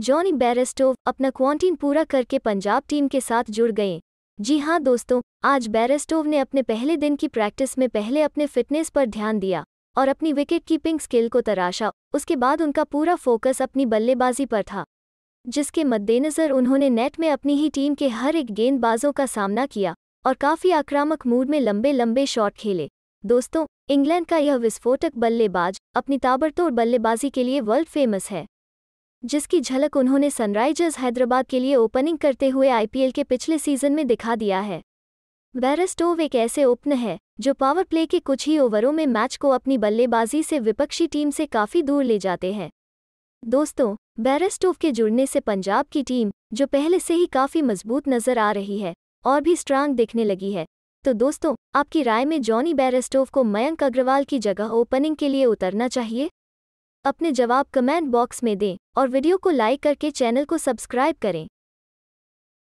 Johnny बैरेस्टोव अपना क्वांटीन पूरा करके पंजाब टीम के साथ जुड़ गए जी हाँ दोस्तों आज बैरेस्टोव ने अपने पहले दिन की प्रैक्टिस में पहले अपने फिटनेस पर ध्यान दिया और अपनी विकेट कीपिंग स्किल को तराशा उसके बाद उनका पूरा फोकस अपनी बल्लेबाजी पर था जिसके मद्देनज़र उन्होंने नेट में अपनी ही टीम के हर एक गेंदबाजों का सामना किया और काफ़ी आक्रामक मूड में लंबे लंबे शॉट खेले दोस्तों इंग्लैंड का यह विस्फोटक बल्लेबाज अपनी ताबड़तोड़ बल्लेबाजी के लिए वर्ल्ड फेमस है जिसकी झलक उन्होंने सनराइजर्स हैदराबाद के लिए ओपनिंग करते हुए आईपीएल के पिछले सीजन में दिखा दिया है बैरस्टोव एक ऐसे ओपन है जो पावर प्ले के कुछ ही ओवरों में मैच को अपनी बल्लेबाजी से विपक्षी टीम से काफ़ी दूर ले जाते हैं दोस्तों बैरस्टोव के जुड़ने से पंजाब की टीम जो पहले से ही काफ़ी मजबूत नज़र आ रही है और भी स्ट्रांग दिखने लगी है तो दोस्तों आपकी राय में जॉनी बैरस्टोव को मयंक अग्रवाल की जगह ओपनिंग के लिए उतरना चाहिए अपने जवाब कमेंट बॉक्स में दें और वीडियो को लाइक करके चैनल को सब्सक्राइब करें